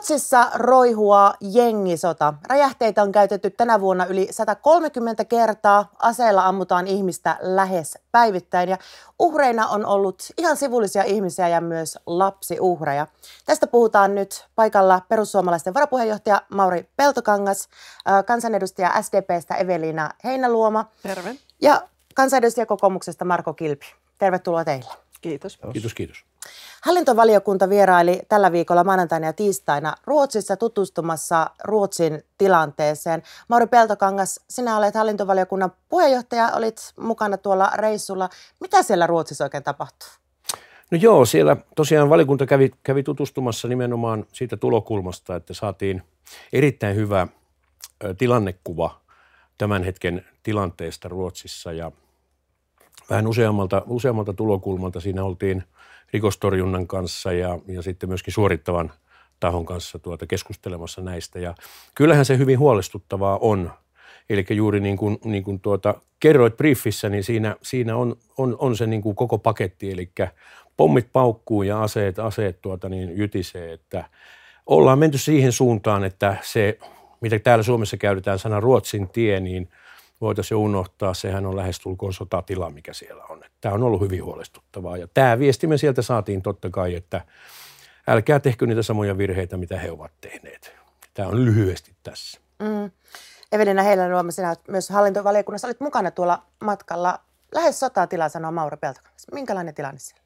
Ruotsissa roihuaa jengisota. Räjähteitä on käytetty tänä vuonna yli 130 kertaa. Aseilla ammutaan ihmistä lähes päivittäin ja uhreina on ollut ihan sivullisia ihmisiä ja myös lapsiuhreja. Tästä puhutaan nyt paikalla perussuomalaisten varapuheenjohtaja Mauri Peltokangas, kansanedustaja SDPstä Evelina Heinäluoma Terve. ja kansanedustaja kokoomuksesta Marko Kilpi. Tervetuloa teille. Kiitos. Kiitos, kiitos. Hallintovaliokunta vieraili tällä viikolla maanantaina ja tiistaina Ruotsissa tutustumassa Ruotsin tilanteeseen. Mauri Peltokangas, sinä olet hallintovaliokunnan puheenjohtaja, olit mukana tuolla reissulla. Mitä siellä Ruotsissa oikein tapahtuu? No joo, siellä tosiaan valiokunta kävi, kävi tutustumassa nimenomaan siitä tulokulmasta, että saatiin erittäin hyvä tilannekuva tämän hetken tilanteesta Ruotsissa ja – vähän useammalta, useammalta tulokulmalta. Siinä oltiin rikostorjunnan kanssa ja, ja sitten myöskin suorittavan tahon kanssa tuota keskustelemassa näistä. Ja kyllähän se hyvin huolestuttavaa on. Eli juuri niin kuin, niin kuin tuota, kerroit briefissä, niin siinä, siinä on, on, on se niin kuin koko paketti. Eli pommit paukkuu ja aseet, aseet tuota niin jytisee, että ollaan menty siihen suuntaan, että se, mitä täällä Suomessa käytetään sana Ruotsin tie, niin – voitaisiin unohtaa. Sehän on lähestulkoon sotatila, mikä siellä on. Tämä on ollut hyvin huolestuttavaa ja tämä viesti me sieltä saatiin totta kai, että älkää tehkö niitä samoja virheitä, mitä he ovat tehneet. Tämä on lyhyesti tässä. Mm. Evelina Heilanuoma, sinä myös hallintovaliokunnassa olit mukana tuolla matkalla. Lähes sotatila, sanoo Mauri Peltokangas. Minkälainen tilanne siellä?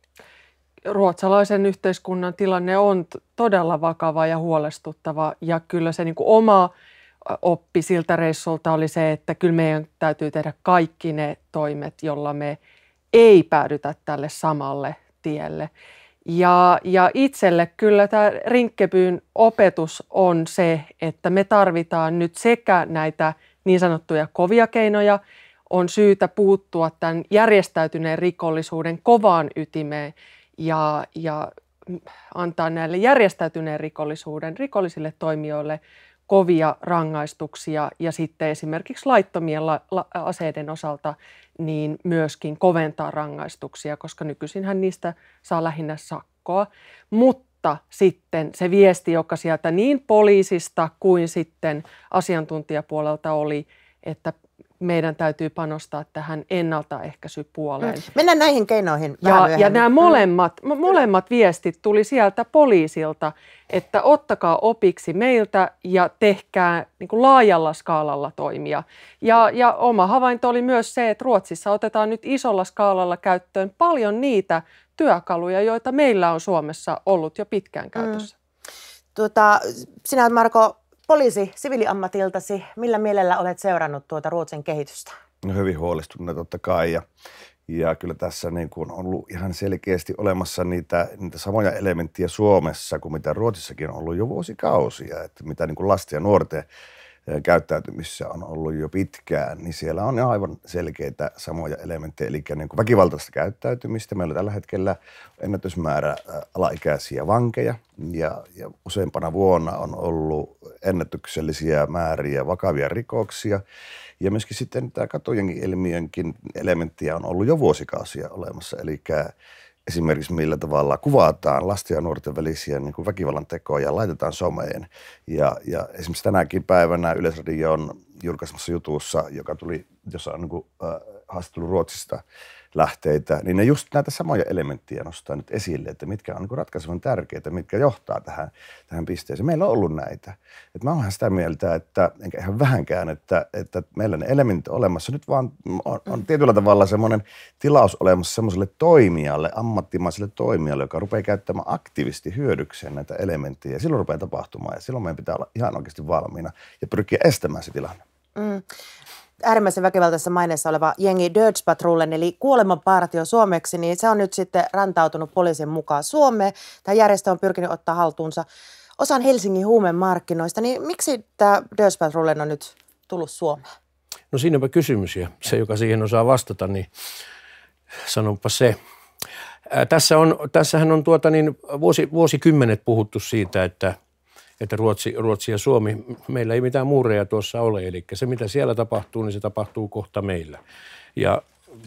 Ruotsalaisen yhteiskunnan tilanne on todella vakava ja huolestuttava ja kyllä se niin kuin oma oppi siltä reissulta oli se, että kyllä meidän täytyy tehdä kaikki ne toimet, jolla me ei päädytä tälle samalle tielle. Ja, ja itselle kyllä tämä rinkkepyyn opetus on se, että me tarvitaan nyt sekä näitä niin sanottuja kovia keinoja, on syytä puuttua tämän järjestäytyneen rikollisuuden kovaan ytimeen ja, ja antaa näille järjestäytyneen rikollisuuden rikollisille toimijoille kovia rangaistuksia ja sitten esimerkiksi laittomien la- la- aseiden osalta niin myöskin koventaa rangaistuksia, koska nykyisinhän niistä saa lähinnä sakkoa. Mutta sitten se viesti, joka sieltä niin poliisista kuin sitten asiantuntijapuolelta oli, että meidän täytyy panostaa tähän ennaltaehkäisypuoleen. Mm. Mennään näihin keinoihin ja, ja nämä mm. molemmat, molemmat viestit tuli sieltä poliisilta, että ottakaa opiksi meiltä ja tehkää niin kuin laajalla skaalalla toimia. Ja, ja oma havainto oli myös se, että Ruotsissa otetaan nyt isolla skaalalla käyttöön paljon niitä työkaluja, joita meillä on Suomessa ollut jo pitkään mm. käytössä. Mm. Tuota, sinä olet Marko Poliisi siviiliammatiltasi, millä mielellä olet seurannut tuota Ruotsin kehitystä? No hyvin huolestunut totta kai ja, ja kyllä tässä niin kuin on ollut ihan selkeästi olemassa niitä, niitä samoja elementtejä Suomessa kuin mitä Ruotsissakin on ollut jo vuosikausia, että mitä niin kuin lasten ja nuorten käyttäytymissä on ollut jo pitkään, niin siellä on aivan selkeitä samoja elementtejä, eli niin kuin väkivaltaista käyttäytymistä. Meillä on tällä hetkellä ennätysmäärä alaikäisiä vankeja ja, ja useampana vuonna on ollut ennätyksellisiä määriä vakavia rikoksia. Ja myöskin sitten tämä katujenkin ilmiönkin elementtiä on ollut jo vuosikausia olemassa, eli esimerkiksi millä tavalla kuvataan lasten ja nuorten välisiä niin kuin väkivallan tekoja, laitetaan someen. Ja, ja esimerkiksi tänäkin päivänä Yleisradio on julkaisemassa jutussa, joka tuli, jossa on niin kuin, äh, haastattelu Ruotsista, lähteitä, niin ne just näitä samoja elementtejä nostaa nyt esille, että mitkä on niin ratkaisevan tärkeitä, mitkä johtaa tähän, tähän pisteeseen. Meillä on ollut näitä. Et mä oonhan sitä mieltä, että enkä ihan vähänkään, että, että meillä ne elementit olemassa. Nyt vaan on, on tietyllä tavalla semmoinen tilaus olemassa semmoiselle toimijalle, ammattimaiselle toimijalle, joka rupeaa käyttämään aktiivisesti hyödykseen näitä elementtejä. Silloin rupeaa tapahtumaan ja silloin meidän pitää olla ihan oikeasti valmiina ja pyrkiä estämään se tilanne. Mm äärimmäisen väkivaltaisessa maineessa oleva jengi Patrullen, eli kuolemanpartio suomeksi, niin se on nyt sitten rantautunut poliisin mukaan Suomeen. Tämä järjestö on pyrkinyt ottaa haltuunsa osan Helsingin Huume-markkinoista, niin miksi tämä Patrullen on nyt tullut Suomeen? No siinäpä kysymys ja se, joka siihen osaa vastata, niin sanonpa se. Ää, tässä on, tässähän on tuota niin, vuosi, vuosikymmenet puhuttu siitä, että – että Ruotsi, Ruotsi ja Suomi, meillä ei mitään muureja tuossa ole. Eli se, mitä siellä tapahtuu, niin se tapahtuu kohta meillä. Ja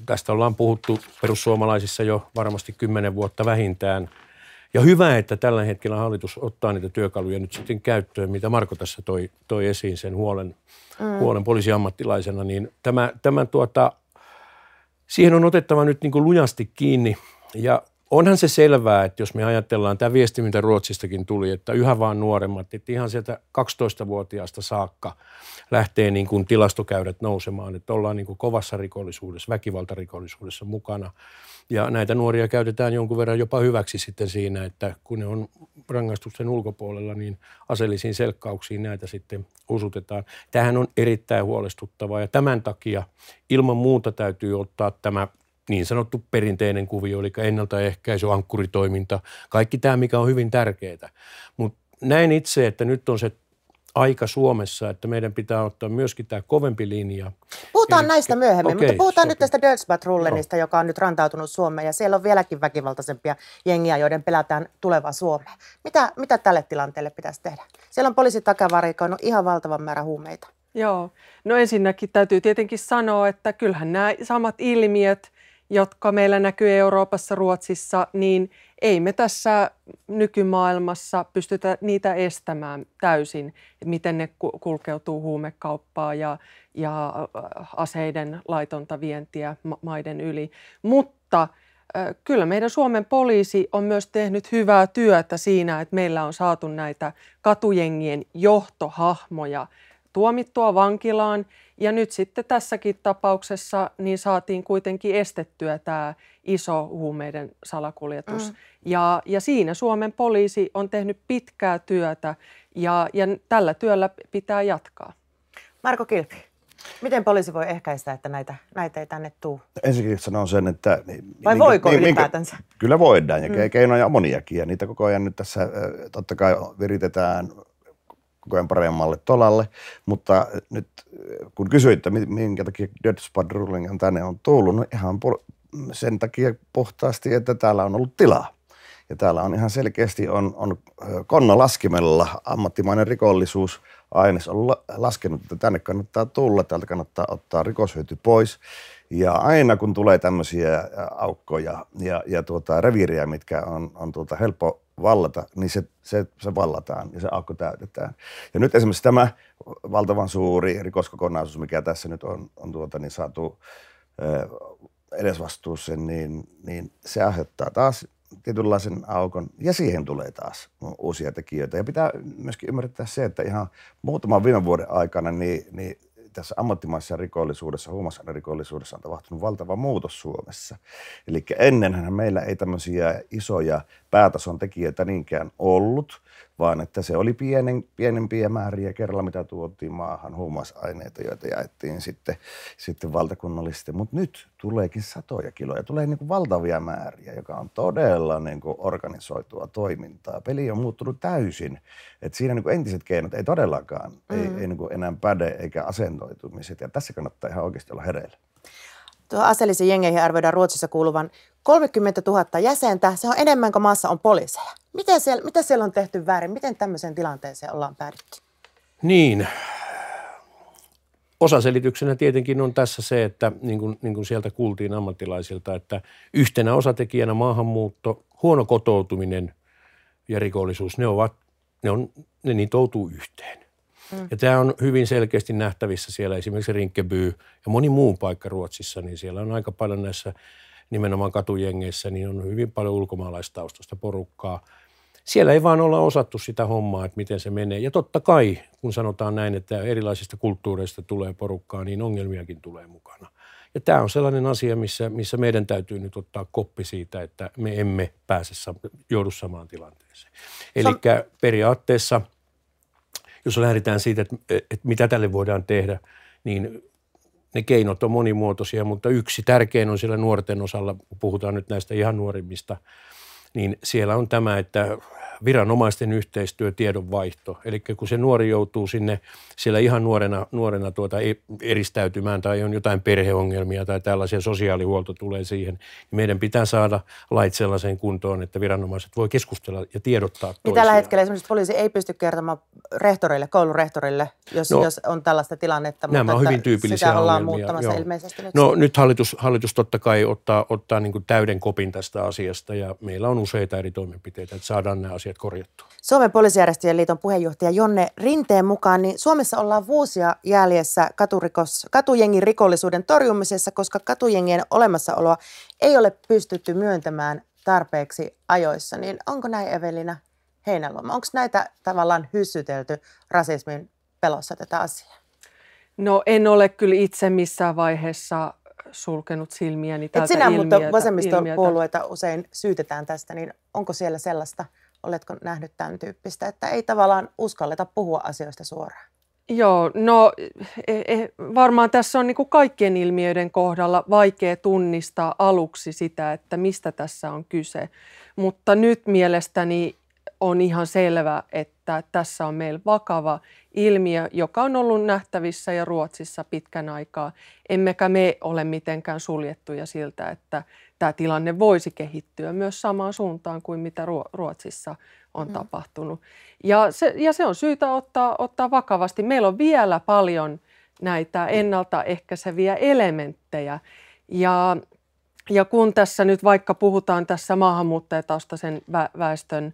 tästä ollaan puhuttu perussuomalaisissa jo varmasti kymmenen vuotta vähintään. Ja hyvä, että tällä hetkellä hallitus ottaa niitä työkaluja nyt sitten käyttöön, mitä Marko tässä toi, toi esiin sen huolen, mm. huolen poliisiammattilaisena. Niin tämä, tämä tuota, siihen on otettava nyt niin kuin lujasti kiinni ja onhan se selvää, että jos me ajatellaan, tämä viesti, mitä Ruotsistakin tuli, että yhä vaan nuoremmat, että ihan sieltä 12-vuotiaasta saakka lähtee niin kuin tilastokäyrät nousemaan, että ollaan niin kuin kovassa rikollisuudessa, väkivaltarikollisuudessa mukana. Ja näitä nuoria käytetään jonkun verran jopa hyväksi sitten siinä, että kun ne on rangaistusten ulkopuolella, niin aseellisiin selkkauksiin näitä sitten usutetaan. Tähän on erittäin huolestuttavaa ja tämän takia ilman muuta täytyy ottaa tämä – niin sanottu perinteinen kuvio, eli ennaltaehkäisy, ankkuritoiminta, kaikki tämä, mikä on hyvin tärkeää. Mutta näin itse, että nyt on se aika Suomessa, että meidän pitää ottaa myöskin tämä kovempi linja. Puhutaan Eli, näistä myöhemmin, okay, mutta puhutaan sopii. nyt tästä dölsbat no. joka on nyt rantautunut Suomeen ja siellä on vieläkin väkivaltaisempia jengiä, joiden pelätään tuleva Suomea. Mitä, mitä tälle tilanteelle pitäisi tehdä? Siellä on poliisi takavarikoinut ihan valtavan määrä huumeita. Joo, no ensinnäkin täytyy tietenkin sanoa, että kyllähän nämä samat ilmiöt – jotka meillä näkyy Euroopassa, Ruotsissa, niin ei me tässä nykymaailmassa pystytä niitä estämään täysin, miten ne kulkeutuu huumekauppaa ja, ja äh, aseiden laitonta vientiä maiden yli. Mutta äh, kyllä meidän Suomen poliisi on myös tehnyt hyvää työtä siinä, että meillä on saatu näitä katujengien johtohahmoja tuomittua vankilaan ja nyt sitten tässäkin tapauksessa niin saatiin kuitenkin estettyä tämä iso huumeiden salakuljetus. Mm. Ja, ja siinä Suomen poliisi on tehnyt pitkää työtä ja, ja tällä työllä pitää jatkaa. Marko Kilpi, miten poliisi voi ehkäistä, että näitä, näitä ei tänne tule? Ensinnäkin sanon sen, että... Niin, Vai minkä, voiko niin, ylipäätänsä? Minkä, kyllä voidaan ja mm. keinoja on moniakin ja niitä koko ajan nyt tässä totta kai viritetään koko ajan paremmalle tolalle. Mutta nyt kun kysyitte, minkä takia Dead Spot Ruling tänne on tullut, no ihan sen takia puhtaasti, että täällä on ollut tilaa. Ja täällä on ihan selkeästi on, on laskimella ammattimainen rikollisuus aines on laskenut, että tänne kannattaa tulla, täältä kannattaa ottaa rikoshyöty pois. Ja aina kun tulee tämmöisiä aukkoja ja, ja tuota, reviiriä, mitkä on, on tuota helppo vallata, niin se, se, se vallataan ja se aukko täytetään. Ja nyt esimerkiksi tämä valtavan suuri rikoskokonaisuus, mikä tässä nyt on, on tuota, niin saatu edesvastuuseen, niin, niin se aiheuttaa taas tietynlaisen aukon ja siihen tulee taas uusia tekijöitä. Ja pitää myöskin ymmärtää se, että ihan muutaman viime vuoden aikana niin, niin tässä ammattimaisessa rikollisuudessa, huumausainerikollisuudessa on tapahtunut valtava muutos Suomessa. Eli ennenhän meillä ei tämmöisiä isoja päätason tekijöitä niinkään ollut, vaan että se oli pienen, pienempiä määriä kerralla, mitä tuotiin maahan, huumausaineita, joita jaettiin sitten, sitten valtakunnallisesti. Mutta nyt tuleekin satoja kiloja, tulee niin kuin valtavia määriä, joka on todella niin kuin organisoitua toimintaa. Peli on muuttunut täysin, että siinä niin kuin entiset keinot ei todellakaan, mm. ei, ei niin kuin enää päde eikä asento radikalisoitumiset. Ja tässä kannattaa ihan oikeasti olla hereillä. Tuo aseellisiin jengeihin arvioidaan Ruotsissa kuuluvan 30 000 jäsentä. Se on enemmän kuin maassa on poliiseja. Miten siellä, mitä siellä on tehty väärin? Miten tämmöiseen tilanteeseen ollaan päädytty? Niin. Osaselityksenä tietenkin on tässä se, että niin kuin, niin kuin sieltä kuultiin ammattilaisilta, että yhtenä osatekijänä maahanmuutto, huono kotoutuminen ja rikollisuus, ne ovat, ne, on, ne nitoutuu yhteen. Mm. Ja tämä on hyvin selkeästi nähtävissä siellä esimerkiksi Rinkeby ja moni muu paikka Ruotsissa, niin siellä on aika paljon näissä nimenomaan katujengeissä, niin on hyvin paljon ulkomaalaistaustasta porukkaa. Siellä ei vaan olla osattu sitä hommaa, että miten se menee. Ja totta kai, kun sanotaan näin, että erilaisista kulttuureista tulee porukkaa, niin ongelmiakin tulee mukana. Ja tämä on sellainen asia, missä, missä meidän täytyy nyt ottaa koppi siitä, että me emme pääse, joudu samaan tilanteeseen. Eli periaatteessa – jos lähdetään siitä, että, että mitä tälle voidaan tehdä, niin ne keinot on monimuotoisia, mutta yksi tärkein on siellä nuorten osalla, kun puhutaan nyt näistä ihan nuorimmista, niin siellä on tämä, että viranomaisten yhteistyö, tiedonvaihto. Eli kun se nuori joutuu sinne siellä ihan nuorena, nuorena tuota e-, eristäytymään tai on jotain perheongelmia tai tällaisia sosiaalihuolto tulee siihen, niin meidän pitää saada lait sellaiseen kuntoon, että viranomaiset voi keskustella ja tiedottaa niin Tällä hetkellä esimerkiksi poliisi ei pysty kertomaan rehtoreille, koulurehtoreille, jos, no, jos on tällaista tilannetta. Nämä mutta on hyvin tyypillisiä sitä ollaan ongelmia. muuttamassa joo. ilmeisesti nyt. No nyt hallitus, hallitus totta kai ottaa, ottaa niin täyden kopin tästä asiasta ja meillä on useita eri toimenpiteitä, että saadaan nämä asiat asiat korjattua? Suomen poliisijärjestöjen liiton puheenjohtaja Jonne Rinteen mukaan niin Suomessa ollaan vuosia jäljessä katurikos, katujengin rikollisuuden torjumisessa, koska katujengien olemassaoloa ei ole pystytty myöntämään tarpeeksi ajoissa. Niin onko näin Evelina Heinäluoma? Onko näitä tavallaan hyssytelty rasismin pelossa tätä asiaa? No en ole kyllä itse missään vaiheessa sulkenut silmiäni tältä Et sinä, ilmiötä, mutta vasemmistopuolueita ilmiötä. usein syytetään tästä, niin onko siellä sellaista – Oletko nähnyt tämän tyyppistä, että ei tavallaan uskalleta puhua asioista suoraan? Joo, no e, e, varmaan tässä on niin kuin kaikkien ilmiöiden kohdalla vaikea tunnistaa aluksi sitä, että mistä tässä on kyse. Mutta nyt mielestäni on ihan selvä, että että tässä on meillä vakava ilmiö, joka on ollut nähtävissä ja Ruotsissa pitkän aikaa. Emmekä me ole mitenkään suljettuja siltä, että tämä tilanne voisi kehittyä myös samaan suuntaan kuin mitä Ruotsissa on mm. tapahtunut. Ja se, ja se on syytä ottaa, ottaa vakavasti. Meillä on vielä paljon näitä ennaltaehkäiseviä elementtejä. Ja ja kun tässä nyt vaikka puhutaan tässä maahanmuuttajataustaisen väestön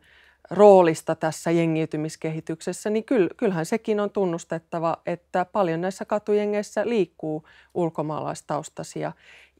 roolista tässä jengiytymiskehityksessä, niin kyllähän sekin on tunnustettava, että paljon näissä katujengeissä liikkuu ulkomaalaistaustaisia.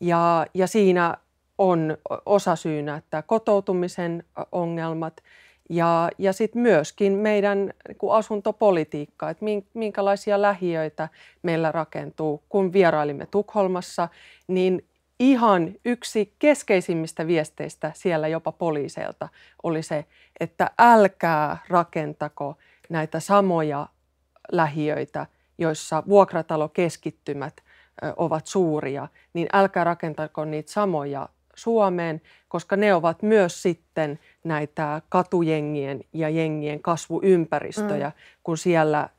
Ja, ja siinä on osa syynä, että kotoutumisen ongelmat ja, ja sitten myöskin meidän niin asuntopolitiikka, että minkälaisia lähiöitä meillä rakentuu. Kun vierailimme Tukholmassa, niin ihan yksi keskeisimmistä viesteistä siellä jopa poliiseilta oli se, että älkää rakentako näitä samoja lähiöitä, joissa vuokratalokeskittymät ovat suuria, niin älkää rakentako niitä samoja Suomeen, koska ne ovat myös sitten – näitä katujengien ja jengien kasvuympäristöjä, mm. kun siellä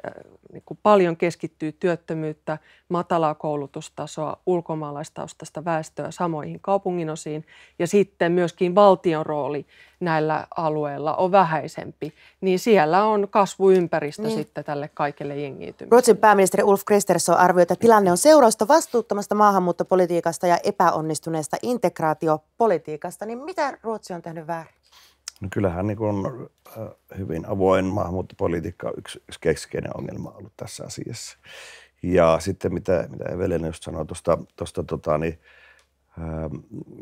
niin kuin paljon keskittyy työttömyyttä, matalaa koulutustasoa, ulkomaalaistaustasta väestöä samoihin kaupunginosiin ja sitten myöskin valtion rooli näillä alueilla on vähäisempi, niin siellä on kasvuympäristö niin. sitten tälle kaikelle jengiytymiselle. Ruotsin pääministeri Ulf Kristersson arvioi, että tilanne on seurausta vastuuttomasta maahanmuuttopolitiikasta ja epäonnistuneesta integraatiopolitiikasta. Niin mitä Ruotsi on tehnyt väärin? No kyllähän niin kun, äh, hyvin avoin maahanmuuttopolitiikka on yksi, yksi keskeinen ongelma ollut tässä asiassa. Ja sitten mitä, mitä Evelina just sanoi tuosta, tuosta tota, niin, ähm,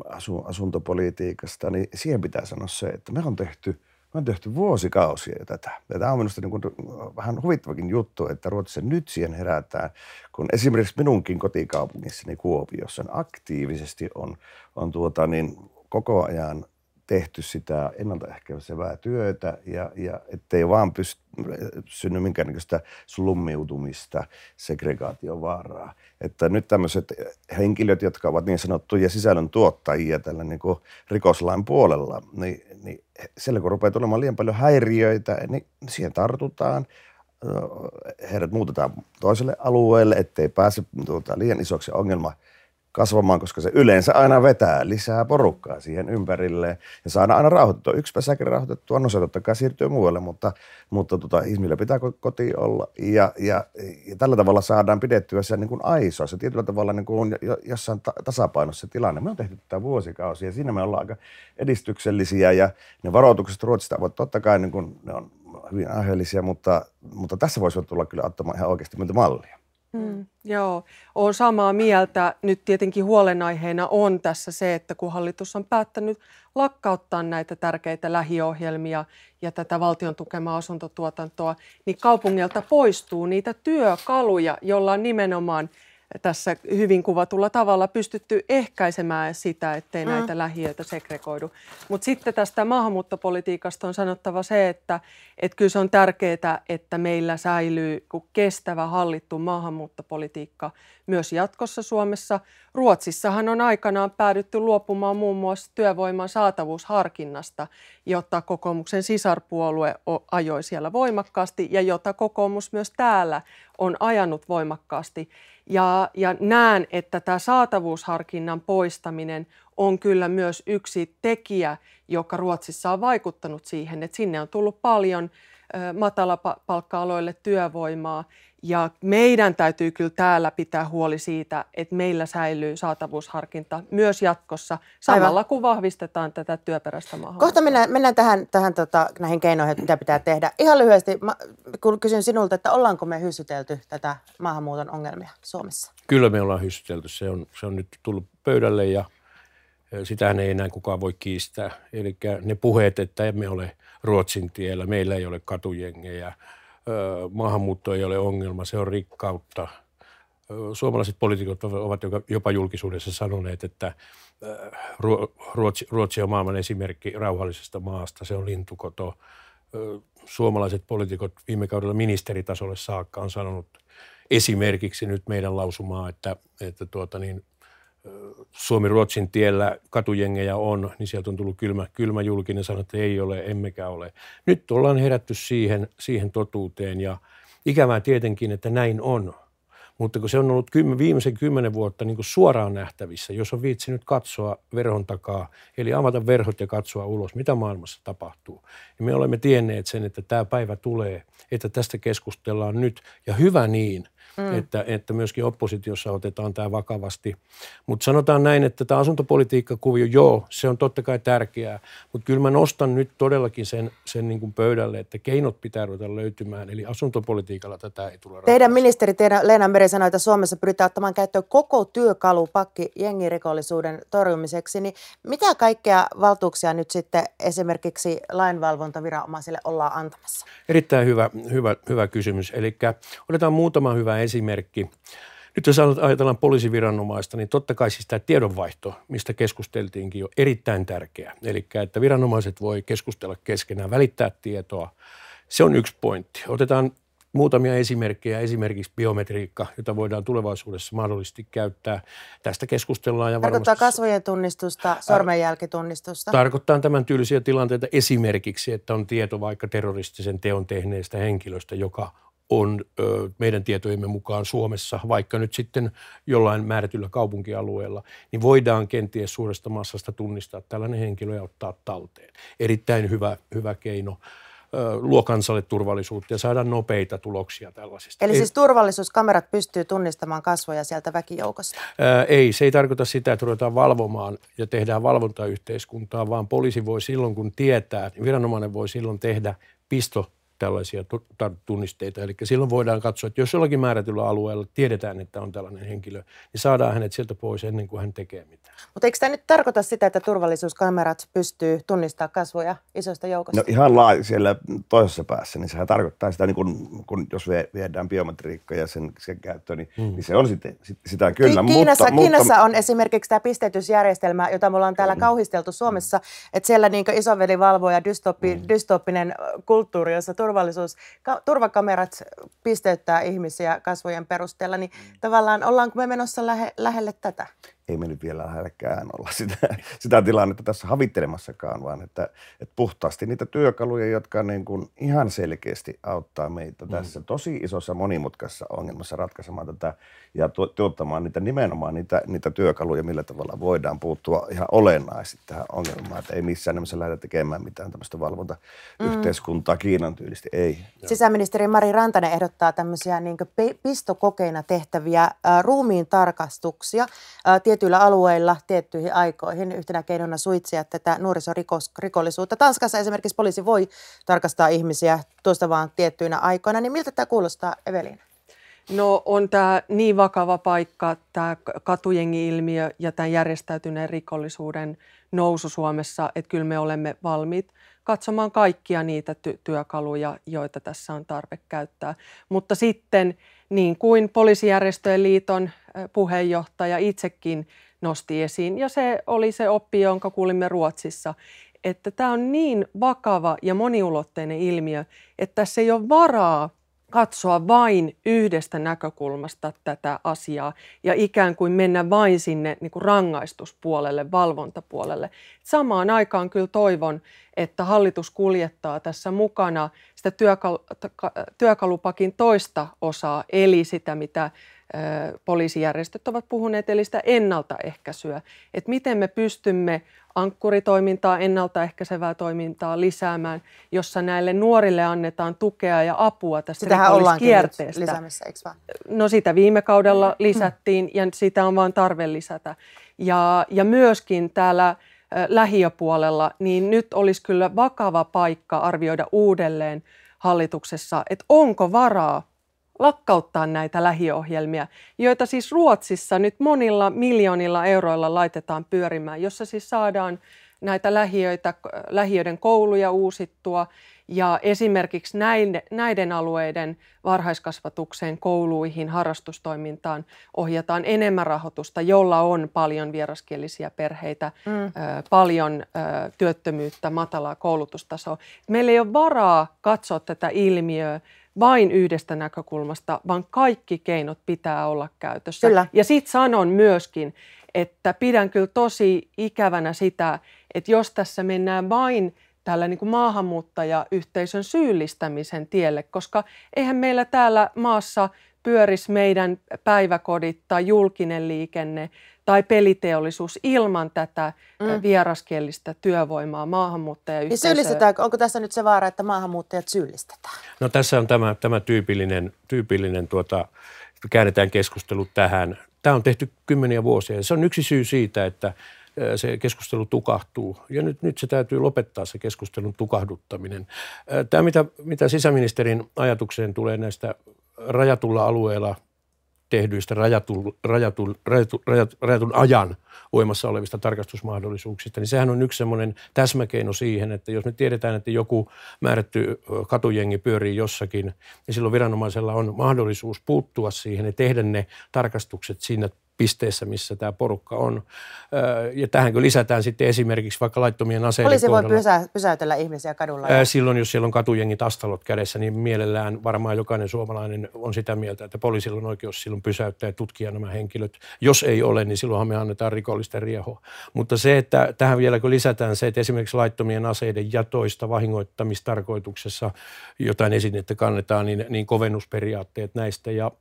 asu, asuntopolitiikasta, niin siihen pitää sanoa se, että me on tehty, me on tehty vuosikausia jo tätä. Ja tämä on minusta niin kuin äh, vähän huvittavakin juttu, että Ruotsissa nyt siihen herätään, kun esimerkiksi minunkin kotikaupungissani Kuopiossa on aktiivisesti on, on tuota niin, koko ajan tehty sitä ennaltaehkäisevää työtä ja, ja ettei vaan pyst, synny minkäännäköistä slummiutumista, vaaraa. Että nyt tämmöiset henkilöt, jotka ovat niin sanottuja sisällön tuottajia tällä niin kuin rikoslain puolella, niin, niin siellä kun rupeaa tulemaan liian paljon häiriöitä, niin siihen tartutaan, heidät muutetaan toiselle alueelle, ettei pääse tuota, liian isoksi ongelma kasvamaan, koska se yleensä aina vetää lisää porukkaa siihen ympärille ja saadaan aina rauhoitettua. Yksi pesäkin rauhoitettua, no se totta kai siirtyy muualle, mutta, mutta tota, ihmillä pitää koti olla ja, ja, ja, tällä tavalla saadaan pidettyä se niin kuin aisoa, se tietyllä tavalla niin kuin jossain ta- tasapainossa se tilanne. Me on tehty tätä vuosikausia ja siinä me ollaan aika edistyksellisiä ja ne varoitukset Ruotsista ovat totta kai niin kuin, ne on hyvin aiheellisia, mutta, mutta tässä voisi tulla kyllä ottamaan ihan oikeasti mallia. Mm. mm, joo, olen samaa mieltä. Nyt tietenkin huolenaiheena on tässä se, että kun hallitus on päättänyt lakkauttaa näitä tärkeitä lähiohjelmia ja tätä valtion tukemaa asuntotuotantoa, niin kaupungilta poistuu niitä työkaluja, jolla on nimenomaan tässä hyvin kuvatulla tavalla pystytty ehkäisemään sitä, ettei mm. näitä lähiöitä segregoidu. Mutta sitten tästä maahanmuuttopolitiikasta on sanottava se, että et kyllä se on tärkeää, että meillä säilyy kestävä hallittu maahanmuuttopolitiikka myös jatkossa Suomessa. Ruotsissahan on aikanaan päädytty luopumaan muun muassa työvoiman saatavuusharkinnasta, jotta kokoomuksen sisarpuolue ajoi siellä voimakkaasti ja jota kokoomus myös täällä on ajanut voimakkaasti. Ja, ja näen, että tämä saatavuusharkinnan poistaminen on kyllä myös yksi tekijä, joka Ruotsissa on vaikuttanut siihen, että sinne on tullut paljon matalapalkka-aloille työvoimaa. Ja meidän täytyy kyllä täällä pitää huoli siitä, että meillä säilyy saatavuusharkinta myös jatkossa, samalla Aivan. kun vahvistetaan tätä työperäistä maahanmuuttoa. Kohta mennään, mennään tähän, tähän tota, näihin keinoihin, mitä pitää tehdä. Ihan lyhyesti, mä, kun kysyn sinulta, että ollaanko me hyssytelty tätä maahanmuuton ongelmia Suomessa? Kyllä me ollaan hyssytelty. Se on, se on nyt tullut pöydälle ja – sitähän ei enää kukaan voi kiistää. Eli ne puheet, että emme ole Ruotsin tiellä, meillä ei ole katujengejä, maahanmuutto ei ole ongelma, se on rikkautta. Suomalaiset poliitikot ovat jopa julkisuudessa sanoneet, että Ruotsi, Ruotsi on maailman esimerkki rauhallisesta maasta, se on lintukoto. Suomalaiset poliitikot viime kaudella ministeritasolle saakka on sanonut esimerkiksi nyt meidän lausumaa, että, että tuota niin, Suomi-Ruotsin tiellä katujengejä on, niin sieltä on tullut kylmä, kylmä julkinen sanoa, että ei ole, emmekä ole. Nyt ollaan herätty siihen, siihen totuuteen ja ikävää tietenkin, että näin on. Mutta kun se on ollut kymmen, viimeisen kymmenen vuotta niin suoraan nähtävissä, jos on viitsinyt katsoa verhon takaa, eli avata verhot ja katsoa ulos, mitä maailmassa tapahtuu. Ja niin me olemme tienneet sen, että tämä päivä tulee, että tästä keskustellaan nyt, ja hyvä niin, mm. että, että myöskin oppositiossa otetaan tämä vakavasti. Mutta sanotaan näin, että tämä asuntopolitiikkakuvio, joo, se on totta kai tärkeää, mutta kyllä mä nostan nyt todellakin sen, sen niin kuin pöydälle, että keinot pitää ruveta löytymään, eli asuntopolitiikalla tätä ei tule ratkaista. Teidän ministeri teidän Leena Meri sanoi, että Suomessa pyritään ottamaan käyttöön koko työkalupakki jengirikollisuuden torjumiseksi, niin mitä kaikkea valtuuksia nyt sitten esimerkiksi lainvalvontaviranomaisille ollaan antamassa? Erittäin hyvä, hyvä, hyvä kysymys. Eli otetaan muutama hyvä esimerkki. Nyt jos ajatellaan poliisiviranomaista, niin totta kai siis tämä tiedonvaihto, mistä keskusteltiinkin jo, erittäin tärkeä. Eli että viranomaiset voi keskustella keskenään, välittää tietoa. Se on yksi pointti. Otetaan muutamia esimerkkejä, esimerkiksi biometriikka, jota voidaan tulevaisuudessa mahdollisesti käyttää. Tästä keskustellaan ja Tarkoittaa varmasti... kasvojen tunnistusta, sormenjälkitunnistusta? Tarkoittaa tämän tyylisiä tilanteita esimerkiksi, että on tieto vaikka terroristisen teon tehneestä henkilöstä, joka on ö, meidän tietojemme mukaan Suomessa, vaikka nyt sitten jollain määrätyllä kaupunkialueella, niin voidaan kenties suuresta massasta tunnistaa tällainen henkilö ja ottaa talteen. Erittäin hyvä, hyvä keino luo kansalle turvallisuutta ja saada nopeita tuloksia tällaisista. Eli siis turvallisuuskamerat pystyy tunnistamaan kasvoja sieltä väkijoukosta? Ää, ei, se ei tarkoita sitä, että ruvetaan valvomaan ja tehdään valvontayhteiskuntaa, vaan poliisi voi silloin, kun tietää, viranomainen voi silloin tehdä pisto tällaisia tunnisteita. Eli silloin voidaan katsoa, että jos jollakin määrätyllä alueella tiedetään, että on tällainen henkilö, niin saadaan hänet sieltä pois ennen kuin hän tekee mitään. Mutta eikö tämä nyt tarkoita sitä, että turvallisuuskamerat pystyy tunnistamaan kasvoja isosta joukosta? No ihan laaja siellä toisessa päässä, niin sehän tarkoittaa sitä, niin kun, kun jos viedään biometriikkaa ja sen, sen käyttöön, niin, mm. niin se on sitten, sitä kyllä. Ki- Kiinassa, mutta, Kiinassa mutta... on esimerkiksi tämä pisteytysjärjestelmä, jota me ollaan täällä mm. kauhisteltu Suomessa, että siellä niin isoveli valvoo ja dystopi, mm. dystopinen kulttuuri, jossa turvallisuus turvallisuus, ka, turvakamerat pisteyttää ihmisiä kasvojen perusteella, niin mm. tavallaan ollaanko me menossa lähe, lähelle tätä? ei me nyt vielä lähelläkään olla sitä, sitä tilannetta tässä havittelemassakaan, vaan että, että puhtaasti niitä työkaluja, jotka niin kuin ihan selkeästi auttaa meitä mm. tässä tosi isossa monimutkaisessa ongelmassa ratkaisemaan tätä ja tuottamaan niitä nimenomaan niitä, niitä työkaluja, millä tavalla voidaan puuttua ihan olennaisesti tähän ongelmaan. Että ei missään nimessä lähdetä tekemään mitään tämmöistä valvontayhteiskuntaa mm. Kiinan tyylisesti, ei. Sisäministeri Mari Rantanen ehdottaa tämmöisiä niin pistokokeina tehtäviä äh, ruumiin tarkastuksia. Äh, tietyillä alueilla tiettyihin aikoihin yhtenä keinona suitsia tätä nuorisorikollisuutta. Tanskassa esimerkiksi poliisi voi tarkastaa ihmisiä tuosta vaan tiettyinä aikoina. Niin miltä tämä kuulostaa, Evelin? No on tämä niin vakava paikka, tämä katujengi-ilmiö ja tämän järjestäytyneen rikollisuuden nousu Suomessa, että kyllä me olemme valmiit katsomaan kaikkia niitä ty- työkaluja, joita tässä on tarve käyttää. Mutta sitten – niin kuin poliisijärjestöjen liiton puheenjohtaja itsekin nosti esiin. Ja se oli se oppi, jonka kuulimme Ruotsissa, että tämä on niin vakava ja moniulotteinen ilmiö, että tässä ei ole varaa katsoa vain yhdestä näkökulmasta tätä asiaa ja ikään kuin mennä vain sinne niin kuin rangaistuspuolelle, valvontapuolelle. Samaan aikaan kyllä toivon, että hallitus kuljettaa tässä mukana sitä työkalupakin toista osaa, eli sitä, mitä poliisijärjestöt ovat puhuneet, eli sitä ennaltaehkäisyä. Että miten me pystymme ankkuritoimintaa, ennaltaehkäisevää toimintaa lisäämään, jossa näille nuorille annetaan tukea ja apua tästä Sitähän rikolliskierteestä. lisäämässä, eikö vaan? No sitä viime kaudella lisättiin ja sitä on vain tarve lisätä. Ja, ja myöskin täällä lähiöpuolella, niin nyt olisi kyllä vakava paikka arvioida uudelleen hallituksessa, että onko varaa lakkauttaa näitä lähiohjelmia, joita siis Ruotsissa nyt monilla miljoonilla euroilla laitetaan pyörimään, jossa siis saadaan näitä lähiöitä, lähiöiden kouluja uusittua ja esimerkiksi näiden, näiden alueiden varhaiskasvatukseen, kouluihin, harrastustoimintaan ohjataan enemmän rahoitusta, jolla on paljon vieraskielisiä perheitä, mm. paljon työttömyyttä, matalaa koulutustasoa. Meillä ei ole varaa katsoa tätä ilmiöä vain yhdestä näkökulmasta, vaan kaikki keinot pitää olla käytössä. Kyllä. Ja sitten sanon myöskin, että pidän kyllä tosi ikävänä sitä, että jos tässä mennään vain tällä niin maahanmuuttajayhteisön syyllistämisen tielle, koska eihän meillä täällä maassa pyörisi meidän päiväkodit tai julkinen liikenne tai peliteollisuus ilman tätä mm. vieraskielistä työvoimaa maahanmuuttajayhteisöä. Niin onko tässä nyt se vaara, että maahanmuuttajat syyllistetään? No tässä on tämä, tämä tyypillinen, tyypillinen tuota, käännetään keskustelu tähän. Tämä on tehty kymmeniä vuosia se on yksi syy siitä, että se keskustelu tukahtuu. Ja nyt, nyt se täytyy lopettaa se keskustelun tukahduttaminen. Tämä, mitä, mitä sisäministerin ajatukseen tulee näistä rajatulla alueella tehdyistä rajatun, rajatun, rajatun, rajatun ajan voimassa olevista tarkastusmahdollisuuksista, niin sehän on yksi semmoinen täsmäkeino siihen, että jos me tiedetään, että joku määrätty katujengi pyörii jossakin, niin silloin viranomaisella on mahdollisuus puuttua siihen ja tehdä ne tarkastukset siinä pisteessä, missä tämä porukka on. Ja tähän kyllä lisätään sitten esimerkiksi vaikka laittomien aseiden Poliisi voi pysä, pysäytellä ihmisiä kadulla. Ja... Silloin, jos siellä on katujengi tastalot kädessä, niin mielellään varmaan jokainen suomalainen on sitä mieltä, että poliisilla on oikeus silloin pysäyttää ja tutkia nämä henkilöt. Jos ei ole, niin silloinhan me annetaan rikollisten riehoa. Mutta se, että tähän vielä kun lisätään se, että esimerkiksi laittomien aseiden ja toista vahingoittamistarkoituksessa jotain esinettä kannetaan, niin, niin kovennusperiaatteet näistä ja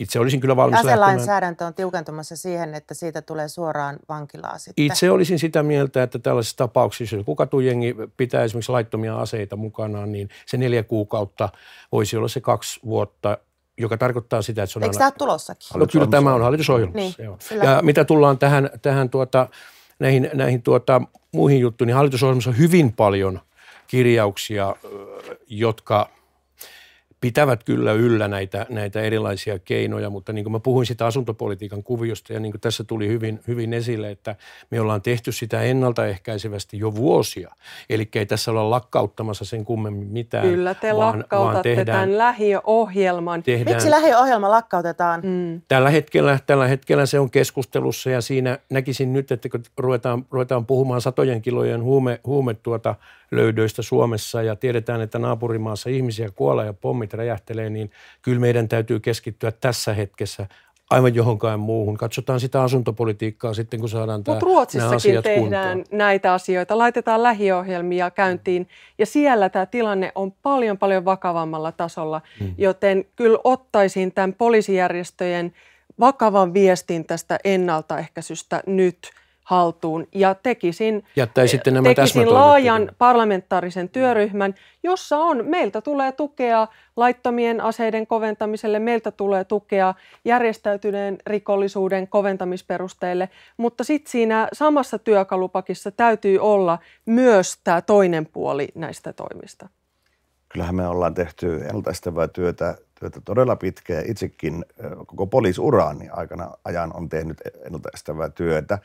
itse olisin kyllä valmis Aselainsäädäntö on tiukentumassa siihen, että siitä tulee suoraan vankilaa sitten. Itse olisin sitä mieltä, että tällaisissa tapauksissa, jos jengi pitää esimerkiksi laittomia aseita mukanaan, niin se neljä kuukautta voisi olla se kaksi vuotta joka tarkoittaa sitä, että se on Eikö aina... tämä tulossakin? No kyllä tämä on hallitusohjelmassa. Niin, joo. Ja mitä tullaan tähän, tähän tuota, näihin, näihin tuota, muihin juttuihin, niin hallitusohjelmassa on hyvin paljon kirjauksia, jotka pitävät kyllä yllä näitä, näitä erilaisia keinoja, mutta niin kuin mä puhuin sitä asuntopolitiikan kuviosta ja niin kuin tässä tuli hyvin, hyvin esille, että me ollaan tehty sitä ennaltaehkäisevästi jo vuosia. Eli ei tässä olla lakkauttamassa sen kummemmin mitään. Kyllä te vaan, lakkautatte vaan tehdään, tämän lähiöohjelman. Tehdään, Miksi lähiöohjelma lakkautetaan? Mm. Tällä, hetkellä, tällä hetkellä se on keskustelussa ja siinä näkisin nyt, että kun ruvetaan, ruvetaan puhumaan satojen kilojen huume, huume tuota, löydöistä Suomessa ja tiedetään, että naapurimaassa ihmisiä kuolee ja pommit räjähtelee, niin kyllä meidän täytyy keskittyä tässä hetkessä aivan johonkaan muuhun. Katsotaan sitä asuntopolitiikkaa sitten, kun saadaan tämä Ruotsissakin tehdään kuntoon. näitä asioita. Laitetaan lähiohjelmia käyntiin ja siellä tämä tilanne on paljon paljon vakavammalla tasolla, hmm. joten kyllä ottaisin tämän poliisijärjestöjen vakavan viestin tästä ennaltaehkäisystä nyt – haltuun ja tekisin, Jättäisitte nämä tekisin laajan parlamentaarisen työryhmän, jossa on, meiltä tulee tukea laittomien aseiden koventamiselle, meiltä tulee tukea järjestäytyneen rikollisuuden koventamisperusteille, mutta sitten siinä samassa työkalupakissa täytyy olla myös tämä toinen puoli näistä toimista. Kyllähän me ollaan tehty eltaistavaa työtä työtä todella pitkään. Itsekin koko poliisuraani aikana ajan on tehnyt ennaltaestävää työtä.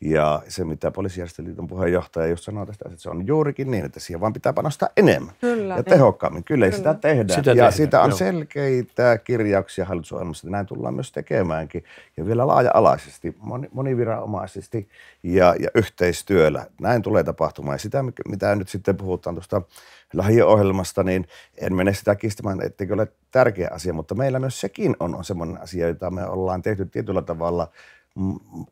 Ja se, mitä poliisijärjestöliiton puheenjohtaja just sanoo tästä, että se on juurikin niin, että siihen vaan pitää panostaa enemmän Kyllä, ja niin. tehokkaammin. Kyllä, Kyllä. sitä tehdään. Sitä ja tehdään, sitä on joo. selkeitä kirjauksia hallitusohjelmassa, että näin tullaan myös tekemäänkin. Ja vielä laaja-alaisesti, moniviranomaisesti ja, ja yhteistyöllä. Näin tulee tapahtumaan. Ja sitä, mitä nyt sitten puhutaan tuosta lahjeohjelmasta, niin en mene sitä kistämään, etteikö ole tärkeä asia, mutta meillä myös sekin on, on semmoinen asia, jota me ollaan tehty tietyllä tavalla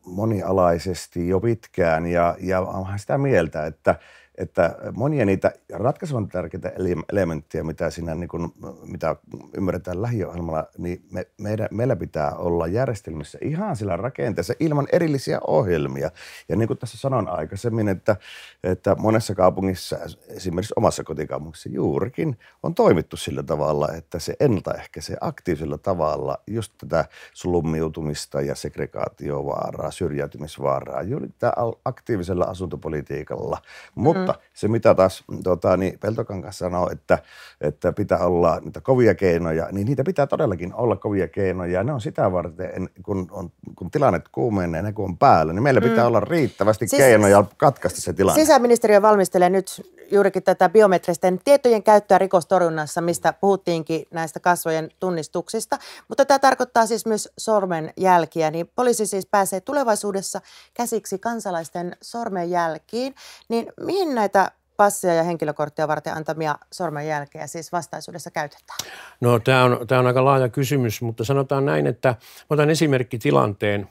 monialaisesti jo pitkään ja, ja onhan sitä mieltä, että että monia niitä ratkaisevan tärkeitä elementtejä, mitä, siinä, niin kun, mitä ymmärretään lähiohjelmalla, niin me, meidän, meillä pitää olla järjestelmissä ihan sillä rakenteessa ilman erillisiä ohjelmia. Ja niin kuin tässä sanon aikaisemmin, että, että monessa kaupungissa, esimerkiksi omassa kotikaupungissa juurikin, on toimittu sillä tavalla, että se ennaltaehkäisee aktiivisella tavalla just tätä slummiutumista ja segregaatiovaaraa, syrjäytymisvaaraa, juuri tämä aktiivisella asuntopolitiikalla. Mutta mutta mm. se, mitä taas mm, tota, niin Peltokangas sanoo, että, että pitää olla niitä kovia keinoja, niin niitä pitää todellakin olla kovia keinoja. Ne on sitä varten, kun, on, kun tilanne kuumenee, ne kun on päällä, niin meillä pitää mm. olla riittävästi siis, keinoja katkaista se tilanne. Sisäministeriö valmistelee nyt juurikin tätä biometristen tietojen käyttöä rikostorjunnassa, mistä puhuttiinkin näistä kasvojen tunnistuksista. Mutta tämä tarkoittaa siis myös sormenjälkiä, niin poliisi siis pääsee tulevaisuudessa käsiksi kansalaisten sormenjälkiin. Niin mihin näitä passia ja henkilökorttia varten antamia sormenjälkeä siis vastaisuudessa käytetään? No tämä on, tämä on aika laaja kysymys, mutta sanotaan näin, että mä otan esimerkki tilanteen.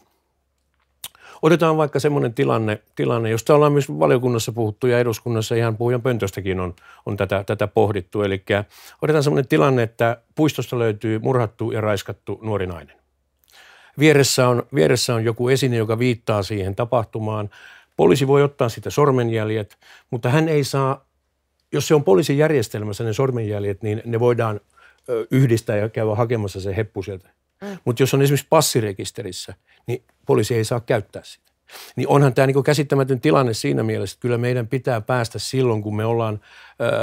Otetaan vaikka semmoinen tilanne, tilanne, josta ollaan myös valiokunnassa puhuttu ja eduskunnassa ihan puhujan pöntöstäkin on, on tätä, tätä pohdittu. Eli otetaan semmoinen tilanne, että puistosta löytyy murhattu ja raiskattu nuori nainen. Vieressä on, vieressä on joku esine, joka viittaa siihen tapahtumaan. Poliisi voi ottaa sitä sormenjäljet, mutta hän ei saa, jos se on poliisin järjestelmässä ne sormenjäljet, niin ne voidaan yhdistää ja käydä hakemassa se heppu sieltä. Mm. Mutta jos on esimerkiksi passirekisterissä, niin poliisi ei saa käyttää sitä. Niin onhan tämä niin käsittämätön tilanne siinä mielessä, että kyllä meidän pitää päästä silloin, kun me ollaan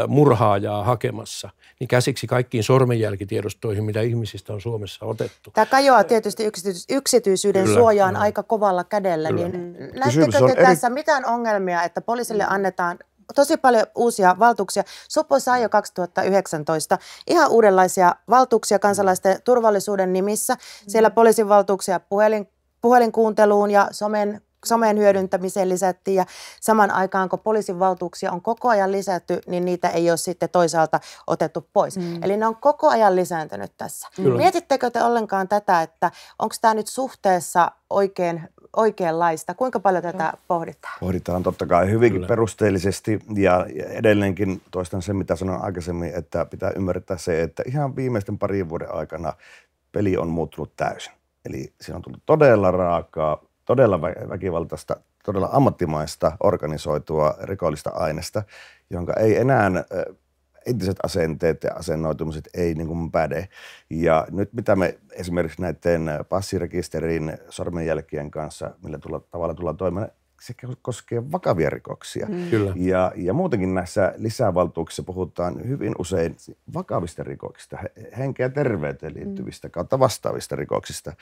murhaajaa hakemassa, niin käsiksi kaikkiin sormenjälkitiedostoihin, mitä ihmisistä on Suomessa otettu. Tämä kajoaa tietysti yksityis- yksityisyyden kyllä, suojaan no. aika kovalla kädellä. Niin näettekö te eri... tässä mitään ongelmia, että poliisille mm. annetaan tosi paljon uusia valtuuksia. Supo sai jo 2019 ihan uudenlaisia valtuuksia kansalaisten turvallisuuden nimissä. Siellä mm. poliisin valtuuksia puhelin, puhelinkuunteluun ja somen someen hyödyntämiseen lisättiin ja saman aikaan, kun poliisin valtuuksia on koko ajan lisätty, niin niitä ei ole sitten toisaalta otettu pois. Mm. Eli ne on koko ajan lisääntynyt tässä. Mm. Kyllä. Mietittekö te ollenkaan tätä, että onko tämä nyt suhteessa oikein oikeanlaista? Kuinka paljon tätä pohditaan? Pohditaan totta kai hyvinkin Kyllä. perusteellisesti ja edelleenkin toistan sen, mitä sanoin aikaisemmin, että pitää ymmärtää se, että ihan viimeisten parin vuoden aikana peli on muuttunut täysin. Eli siinä on tullut todella raakaa todella väkivaltaista, todella ammattimaista organisoitua rikollista aineesta, jonka ei enää entiset asenteet ja asennoitumiset ei niin kuin päde. Ja nyt mitä me esimerkiksi näiden passirekisterin sormenjälkien kanssa, millä tulla, tavalla tullaan toimimaan, se koskee vakavia rikoksia. Mm. Kyllä. Ja, ja muutenkin näissä lisävaltuuksissa puhutaan hyvin usein vakavista rikoksista, henkeä ja terveyteen mm. liittyvistä mm. kautta vastaavista rikoksista.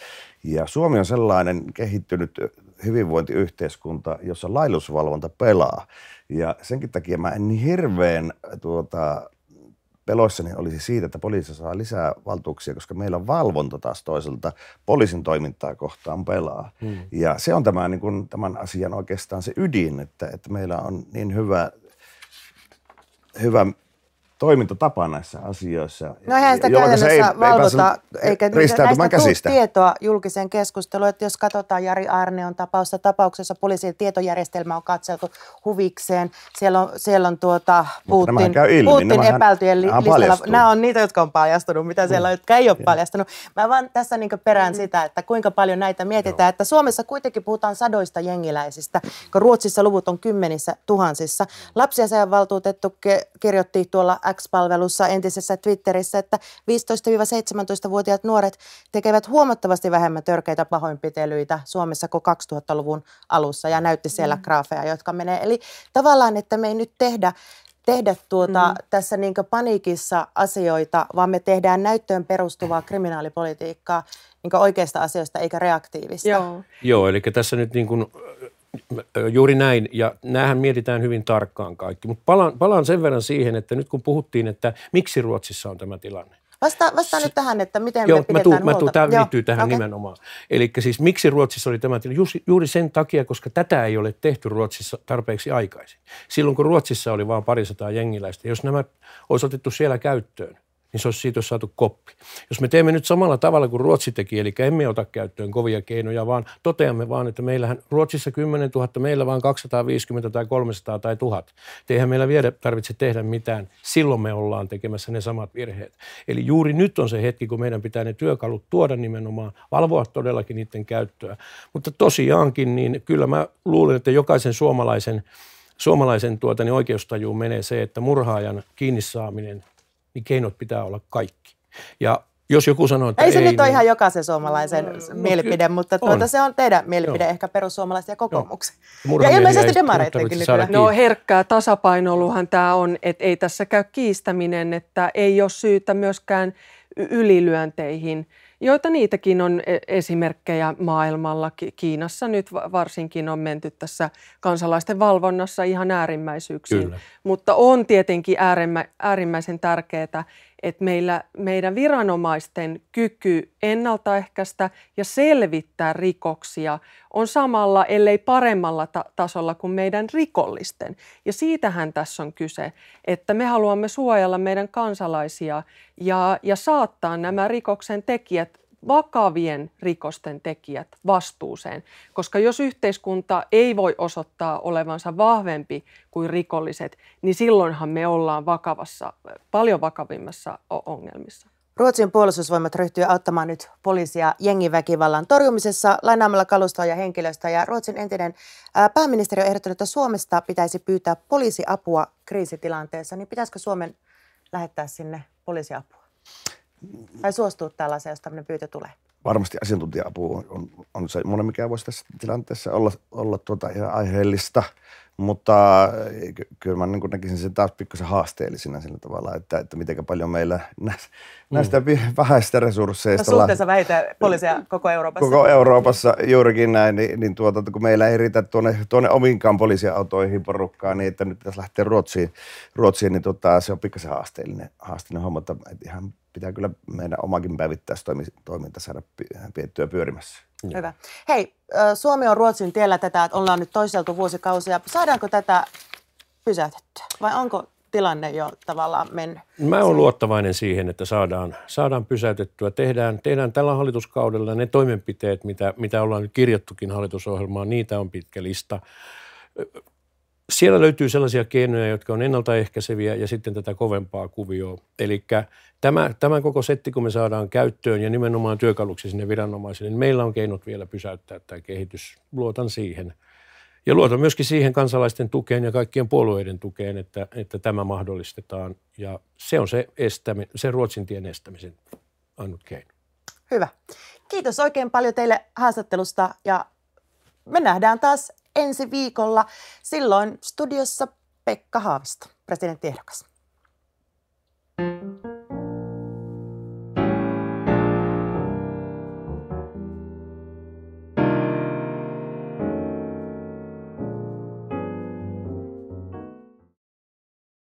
Ja Suomi on sellainen kehittynyt hyvinvointiyhteiskunta, jossa laillisuusvalvonta pelaa. Ja senkin takia mä en niin hirveän tuota, peloissani olisi siitä, että poliisi saa lisää valtuuksia, koska meillä on valvonta taas toiselta poliisin toimintaa kohtaan pelaa. Hmm. Ja se on tämä, niin kuin, tämän asian oikeastaan se ydin, että, että meillä on niin hyvä, hyvä toimintatapa näissä asioissa. No eihän sitä käytännössä ei, valvota, ei eikä näistä käsistä. tietoa julkiseen keskusteluun. Että jos katsotaan Jari Arneon tapausta, tapauksessa poliisin tietojärjestelmä on katseltu huvikseen. Siellä on, siellä on tuota Putin, ilmi, Putin nämähän, epäiltyjen li- listalla. Nämä on niitä, jotka on paljastunut, mitä siellä on, mm. jotka ei ole ja. paljastunut. Mä vaan tässä niin perään mm. sitä, että kuinka paljon näitä mietitään. Joo. Että Suomessa kuitenkin puhutaan sadoista jengiläisistä, kun Ruotsissa luvut on kymmenissä tuhansissa. valtuutettu ke- kirjoitti tuolla X-palvelussa entisessä Twitterissä, että 15-17-vuotiaat nuoret tekevät huomattavasti vähemmän törkeitä pahoinpitelyitä Suomessa kuin 2000-luvun alussa ja näytti siellä mm. graafeja, jotka menee. Eli tavallaan, että me ei nyt tehdä tehdä tuota, mm-hmm. tässä niin paniikissa asioita, vaan me tehdään näyttöön perustuvaa kriminaalipolitiikkaa niin oikeista asioista eikä reaktiivista. Joo, Joo eli tässä nyt niin kuin Juuri näin, ja näähän mietitään hyvin tarkkaan kaikki. Mutta palaan, palaan sen verran siihen, että nyt kun puhuttiin, että miksi Ruotsissa on tämä tilanne. Vasta vastaa nyt tähän, että miten Joo, me pidetään mä tuun, huolta. Mä tuun, tämä Joo, liittyy tähän okay. nimenomaan. Eli siis miksi Ruotsissa oli tämä tilanne? Juuri, juuri sen takia, koska tätä ei ole tehty Ruotsissa tarpeeksi aikaisin. Silloin kun Ruotsissa oli vain parisataa jengiläistä, jos nämä olisi otettu siellä käyttöön – niin se olisi siitä saatu koppi. Jos me teemme nyt samalla tavalla kuin Ruotsi teki, eli emme ota käyttöön kovia keinoja, vaan toteamme vaan, että meillähän Ruotsissa 10 000, meillä vaan 250 tai 300 tai 1000. Eihän meillä vielä tarvitse tehdä mitään. Silloin me ollaan tekemässä ne samat virheet. Eli juuri nyt on se hetki, kun meidän pitää ne työkalut tuoda nimenomaan, valvoa todellakin niiden käyttöä. Mutta tosiaankin, niin kyllä mä luulen, että jokaisen suomalaisen suomalaisen tuota, niin oikeustajuun menee se, että murhaajan kiinni saaminen niin keinot pitää olla kaikki. Ja jos joku sanoo, että ei. se ei, nyt niin... ole ihan jokaisen suomalaisen no, no, no mielipide, no, mutta tuota, on. se on teidän mielipide Joo. ehkä perussuomalaisten ja kokoomuksen. Ja ilmeisesti demareittenkin kyllä. No herkkää tasapainoiluhan tämä on, että ei tässä käy kiistäminen, että ei ole syytä myöskään ylilyönteihin – joita niitäkin on e-, esimerkkejä maailmalla. Kiinassa nyt varsinkin on menty tässä kansalaisten valvonnassa ihan äärimmäisyyksiin. Kyllä. Mutta on tietenkin äärimmä, äärimmäisen tärkeää, että meillä, meidän viranomaisten kyky ennaltaehkäistä ja selvittää rikoksia on samalla, ellei paremmalla ta- tasolla kuin meidän rikollisten. Ja siitähän tässä on kyse, että me haluamme suojella meidän kansalaisia ja, ja saattaa nämä rikoksen tekijät vakavien rikosten tekijät vastuuseen, koska jos yhteiskunta ei voi osoittaa olevansa vahvempi kuin rikolliset, niin silloinhan me ollaan vakavassa, paljon vakavimmassa ongelmissa. Ruotsin puolustusvoimat ryhtyy auttamaan nyt poliisia jengiväkivallan torjumisessa lainaamalla kalustoa ja henkilöstä. Ja Ruotsin entinen pääministeri on ehdottanut, että Suomesta pitäisi pyytää poliisiapua kriisitilanteessa. Niin pitäisikö Suomen lähettää sinne poliisiapua? Vai suostuu tällaiseen, jos tämmöinen pyytö tulee? Varmasti asiantuntija-apu on, on, on se monen, mikä voisi tässä tilanteessa olla, olla tuota ihan aiheellista, mutta eh, kyllä mä niin näkisin sen taas pikkusen haasteellisena sillä tavalla, että, että miten paljon meillä mm. näistä mm. vähäisistä resursseista... No, suhteessa vähitä poliisia koko Euroopassa. Koko Euroopassa juurikin näin, niin, niin tuota, kun meillä ei riitä tuonne, tuonne ominkaan poliisiautoihin porukkaan, niin että nyt pitäisi lähteä Ruotsiin, Ruotsiin niin tuota, se on pikkasen haasteellinen, haasteellinen homma, että ihan pitää kyllä meidän omakin päivittäistoiminta saada piettyä pyörimässä. Hyvä. Hei, Suomi on Ruotsin tiellä tätä, että ollaan nyt toiseltu vuosikausia. Saadaanko tätä pysäytettyä vai onko tilanne jo tavallaan mennyt? Mä olen luottavainen siihen, että saadaan, saadaan pysäytettyä. Tehdään, tehdään tällä hallituskaudella ne toimenpiteet, mitä, mitä ollaan nyt kirjattukin hallitusohjelmaan, niitä on pitkä lista siellä löytyy sellaisia keinoja, jotka on ennaltaehkäiseviä ja sitten tätä kovempaa kuvioa. Eli tämä, tämän koko setti, kun me saadaan käyttöön ja nimenomaan työkaluksi sinne viranomaisille, niin meillä on keinot vielä pysäyttää tämä kehitys. Luotan siihen. Ja luotan myöskin siihen kansalaisten tukeen ja kaikkien puolueiden tukeen, että, että tämä mahdollistetaan. Ja se on se, estämi, se Ruotsin tien estämisen annut keino. Hyvä. Kiitos oikein paljon teille haastattelusta ja me nähdään taas ensi viikolla. Silloin studiossa Pekka Haavisto, presidenttiehdokas. thank you